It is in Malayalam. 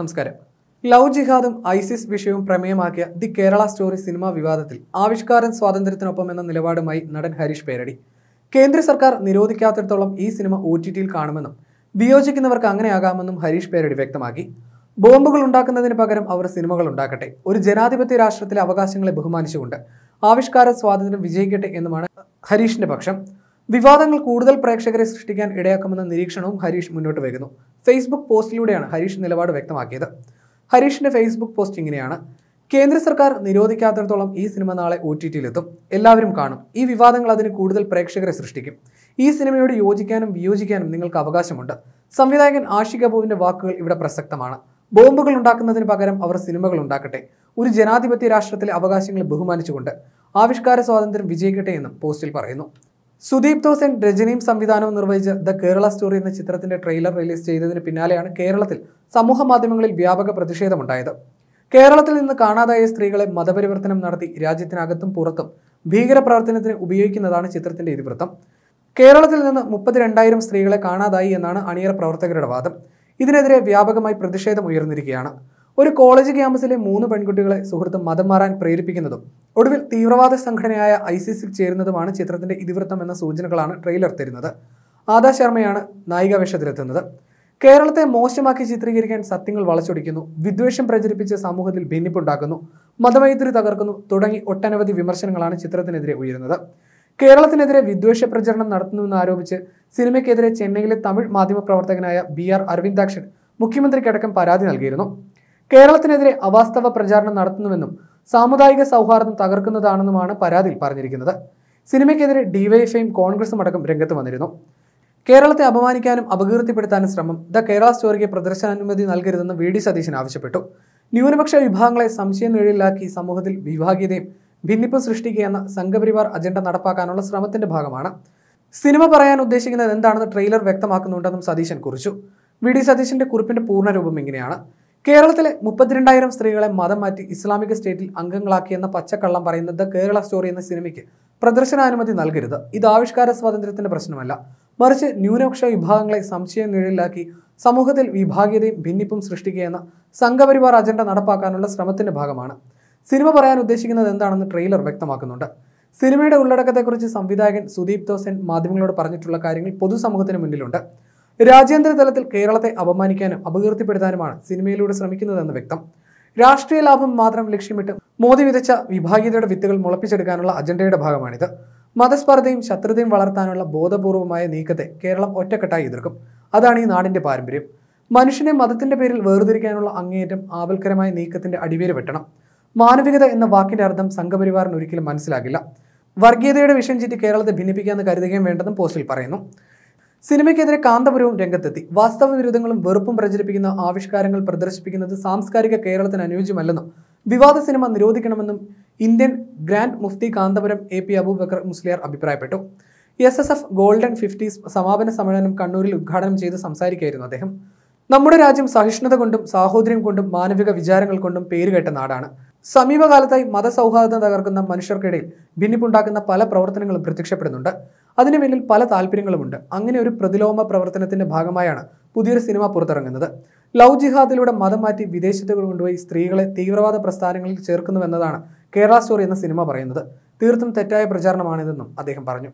നമസ്കാരം ലവ് ജിഹാദും ഐസിസ് വിഷയവും പ്രമേയമാക്കിയ ദി കേരള സ്റ്റോറി സിനിമാ വിവാദത്തിൽ ആവിഷ്കാരൻ സ്വാതന്ത്ര്യത്തിനൊപ്പം എന്ന നിലപാടുമായി നടൻ ഹരീഷ് പേരടി കേന്ദ്ര സർക്കാർ നിരോധിക്കാത്തിടത്തോളം ഈ സിനിമ ഒ ടി ടിയിൽ കാണുമെന്നും വിയോജിക്കുന്നവർക്ക് അങ്ങനെയാകാമെന്നും ഹരീഷ് പേരടി വ്യക്തമാക്കി ബോംബുകൾ ഉണ്ടാക്കുന്നതിന് പകരം അവർ സിനിമകൾ ഉണ്ടാക്കട്ടെ ഒരു ജനാധിപത്യ രാഷ്ട്രത്തിലെ അവകാശങ്ങളെ ബഹുമാനിച്ചുകൊണ്ട് ആവിഷ്കാര സ്വാതന്ത്ര്യം വിജയിക്കട്ടെ എന്നുമാണ് ഹരീഷിന്റെ പക്ഷം വിവാദങ്ങൾ കൂടുതൽ പ്രേക്ഷകരെ സൃഷ്ടിക്കാൻ ഇടയാക്കുമെന്ന നിരീക്ഷണവും ഹരീഷ് മുന്നോട്ട് വയ്ക്കുന്നു ഫേസ്ബുക്ക് പോസ്റ്റിലൂടെയാണ് ഹരീഷ് നിലപാട് വ്യക്തമാക്കിയത് ഹരീഷിന്റെ ഫേസ്ബുക്ക് പോസ്റ്റ് ഇങ്ങനെയാണ് കേന്ദ്ര സർക്കാർ നിരോധിക്കാത്തിടത്തോളം ഈ സിനിമ നാളെ ഒ ടി ടിയിലെത്തും എല്ലാവരും കാണും ഈ വിവാദങ്ങൾ അതിന് കൂടുതൽ പ്രേക്ഷകരെ സൃഷ്ടിക്കും ഈ സിനിമയോട് യോജിക്കാനും വിയോജിക്കാനും നിങ്ങൾക്ക് അവകാശമുണ്ട് സംവിധായകൻ ആഷിക് കപൂറിന്റെ വാക്കുകൾ ഇവിടെ പ്രസക്തമാണ് ബോംബുകൾ ഉണ്ടാക്കുന്നതിന് പകരം അവർ സിനിമകൾ ഉണ്ടാക്കട്ടെ ഒരു ജനാധിപത്യ രാഷ്ട്രത്തിലെ അവകാശങ്ങളെ ബഹുമാനിച്ചുകൊണ്ട് ആവിഷ്കാര സ്വാതന്ത്ര്യം വിജയിക്കട്ടെ എന്നും പോസ്റ്റിൽ പറയുന്നു സുദീപ് തോസൻ രജനിയും സംവിധാനവും നിർവഹിച്ച ദ കേരള സ്റ്റോറി എന്ന ചിത്രത്തിന്റെ ട്രെയിലർ റിലീസ് ചെയ്തതിന് പിന്നാലെയാണ് കേരളത്തിൽ സമൂഹ മാധ്യമങ്ങളിൽ വ്യാപക പ്രതിഷേധമുണ്ടായത് കേരളത്തിൽ നിന്ന് കാണാതായ സ്ത്രീകളെ മതപരിവർത്തനം നടത്തി രാജ്യത്തിനകത്തും പുറത്തും ഭീകരപ്രവർത്തനത്തിന് ഉപയോഗിക്കുന്നതാണ് ചിത്രത്തിന്റെ ഇതിവൃത്തം കേരളത്തിൽ നിന്ന് മുപ്പത്തിരണ്ടായിരം സ്ത്രീകളെ കാണാതായി എന്നാണ് അണിയറ പ്രവർത്തകരുടെ വാദം ഇതിനെതിരെ വ്യാപകമായി പ്രതിഷേധം ഉയർന്നിരിക്കുകയാണ് ഒരു കോളേജ് ക്യാമ്പസിലെ മൂന്ന് പെൺകുട്ടികളെ സുഹൃത്ത് മതം മാറാൻ പ്രേരിപ്പിക്കുന്നതും ഒടുവിൽ തീവ്രവാദ സംഘടനയായ ഐസിസിൽ ചേരുന്നതുമാണ് ചിത്രത്തിന്റെ ഇതിവൃത്തം എന്ന സൂചനകളാണ് ട്രെയിലർ തരുന്നത് ആദാ ശർമ്മയാണ് നായിക വേഷത്തിലെത്തുന്നത് കേരളത്തെ മോശമാക്കി ചിത്രീകരിക്കാൻ സത്യങ്ങൾ വളച്ചൊടിക്കുന്നു വിദ്വേഷം പ്രചരിപ്പിച്ച് സമൂഹത്തിൽ ഭിന്നിപ്പുണ്ടാക്കുന്നു മതമൈത്രി തകർക്കുന്നു തുടങ്ങി ഒട്ടനവധി വിമർശനങ്ങളാണ് ചിത്രത്തിനെതിരെ ഉയരുന്നത് കേരളത്തിനെതിരെ വിദ്വേഷ പ്രചരണം നടത്തുന്നുവെന്നാരോപിച്ച് സിനിമയ്ക്കെതിരെ ചെന്നൈയിലെ തമിഴ് മാധ്യമപ്രവർത്തകനായ ബി ആർ അരവിന്ദാക്ഷൻ മുഖ്യമന്ത്രിക്കടക്കം പരാതി നൽകിയിരുന്നു കേരളത്തിനെതിരെ അവാസ്തവ പ്രചാരണം നടത്തുന്നുവെന്നും സാമുദായിക സൗഹാർദ്ദം തകർക്കുന്നതാണെന്നുമാണ് പരാതിയിൽ പറഞ്ഞിരിക്കുന്നത് സിനിമയ്ക്കെതിരെ ഡിവൈഎഫ്ഐയും കോൺഗ്രസും അടക്കം രംഗത്ത് വന്നിരുന്നു കേരളത്തെ അപമാനിക്കാനും അപകീർത്തിപ്പെടുത്താനും ശ്രമം ദ കേരള സ്റ്റോറിക്ക് പ്രദർശനാനുമതി നൽകരുതെന്ന് വി ഡി സതീശൻ ആവശ്യപ്പെട്ടു ന്യൂനപക്ഷ വിഭാഗങ്ങളെ സംശയം നിഴലിലാക്കി സമൂഹത്തിൽ വിഭാഗീയതയും ഭിന്നിപ്പ് സൃഷ്ടിക്കുക എന്ന സംഘപരിവാർ അജണ്ട നടപ്പാക്കാനുള്ള ശ്രമത്തിന്റെ ഭാഗമാണ് സിനിമ പറയാൻ ഉദ്ദേശിക്കുന്നത് എന്താണെന്ന് ട്രെയിലർ വ്യക്തമാക്കുന്നുണ്ടെന്നും സതീശൻ കുറിച്ചു വി ഡി സതീശന്റെ കുറിപ്പിന്റെ പൂർണ്ണരൂപം ഇങ്ങനെയാണ് കേരളത്തിലെ മുപ്പത്തിരണ്ടായിരം സ്ത്രീകളെ മതം മാറ്റി ഇസ്ലാമിക സ്റ്റേറ്റിൽ അംഗങ്ങളാക്കിയെന്ന പച്ചക്കള്ളം പറയുന്ന ദ കേരള സ്റ്റോറി എന്ന സിനിമയ്ക്ക് പ്രദർശനാനുമതി നൽകരുത് ഇത് ആവിഷ്കാര സ്വാതന്ത്ര്യത്തിന്റെ പ്രശ്നമല്ല മറിച്ച് ന്യൂനപക്ഷ വിഭാഗങ്ങളെ സംശയം നിഴലിലാക്കി സമൂഹത്തിൽ വിഭാഗീയതയും ഭിന്നിപ്പും സൃഷ്ടിക്കുകയെന്ന സംഘപരിവാർ അജണ്ട നടപ്പാക്കാനുള്ള ശ്രമത്തിന്റെ ഭാഗമാണ് സിനിമ പറയാൻ ഉദ്ദേശിക്കുന്നത് എന്താണെന്ന് ട്രെയിലർ വ്യക്തമാക്കുന്നുണ്ട് സിനിമയുടെ ഉള്ളടക്കത്തെക്കുറിച്ച് സംവിധായകൻ സുദീപ് ദോസൻ മാധ്യമങ്ങളോട് പറഞ്ഞിട്ടുള്ള കാര്യങ്ങൾ പൊതുസമൂഹത്തിന് മുന്നിലുണ്ട് രാജ്യാന്തര തലത്തിൽ കേരളത്തെ അപമാനിക്കാനും അപകീർത്തിപ്പെടുത്താനുമാണ് സിനിമയിലൂടെ ശ്രമിക്കുന്നതെന്ന് വ്യക്തം രാഷ്ട്രീയ ലാഭം മാത്രം ലക്ഷ്യമിട്ട് മോദി വിതച്ച വിഭാഗീയതയുടെ വിത്തുകൾ മുളപ്പിച്ചെടുക്കാനുള്ള അജണ്ടയുടെ ഭാഗമാണിത് മതസ്പർദ്ധയും ശത്രുതയും വളർത്താനുള്ള ബോധപൂർവമായ നീക്കത്തെ കേരളം ഒറ്റക്കെട്ടായി എതിർക്കും അതാണ് ഈ നാടിന്റെ പാരമ്പര്യം മനുഷ്യനെ മതത്തിന്റെ പേരിൽ വേർതിരിക്കാനുള്ള അങ്ങേയറ്റം ആവൽക്കരമായ നീക്കത്തിന്റെ അടിവേര് വെട്ടണം മാനവികത എന്ന വാക്കിന്റെ അർത്ഥം സംഘപരിവാറിന് ഒരിക്കലും മനസ്സിലാകില്ല വർഗീയതയുടെ വിഷയം ചുറ്റി കേരളത്തെ ഭിന്നിപ്പിക്കാമെന്ന് കരുതുകയും വേണ്ടെന്നും പോസ്റ്റിൽ പറയുന്നു സിനിമയ്ക്കെതിരെ കാന്തപുരവും രംഗത്തെത്തി വാസ്തവ വിരുദ്ധങ്ങളും വെറുപ്പും പ്രചരിപ്പിക്കുന്ന ആവിഷ്കാരങ്ങൾ പ്രദർശിപ്പിക്കുന്നത് സാംസ്കാരിക കേരളത്തിന് അനുയോജ്യമല്ലെന്നും വിവാദ സിനിമ നിരോധിക്കണമെന്നും Indian grand mufti Kanthapuram A P Aboobacker Musliyar അഭിപ്രായപ്പെട്ടു S S F golden fifties സമാപന സമ്മേളനം കണ്ണൂരിൽ ഉദ്ഘാടനം ചെയ്ത് സംസാരിക്കുകയായിരുന്നു അദ്ദേഹം നമ്മുടെ രാജ്യം സഹിഷ്ണുത കൊണ്ടും സാഹോദര്യം കൊണ്ടും മാനവിക വിചാരങ്ങൾ കൊണ്ടും പേരുകേട്ട നാടാണ് സമീപകാലത്തായി മതസൗഹാർദ്ദം തകർക്കുന്ന മനുഷ്യർക്കിടയിൽ ഭിന്നിപ്പുണ്ടാക്കുന്ന പല പ്രവർത്തനങ്ങളും പ്രത്യക്ഷപ്പെടുന്നുണ്ട് അതിനു പിന്നിൽ പല താല്പര്യങ്ങളുമുണ്ട് അങ്ങനെ ഒരു പ്രതിലോമ പ്രവർത്തനത്തിന്റെ ഭാഗമായാണ് പുതിയൊരു സിനിമ പുറത്തിറങ്ങുന്നത് ലവ് ജിഹാദിലൂടെ മതം മാറ്റി വിദേശത്ത് കൊണ്ടുപോയി സ്ത്രീകളെ തീവ്രവാദ പ്രസ്ഥാനങ്ങളിൽ ചേർക്കുന്നുവെന്നതാണ് കേരള സ്റ്റോറി എന്ന സിനിമ പറയുന്നത് തീർത്തും തെറ്റായ പ്രചാരണമാണിതെന്നും അദ്ദേഹം പറഞ്ഞു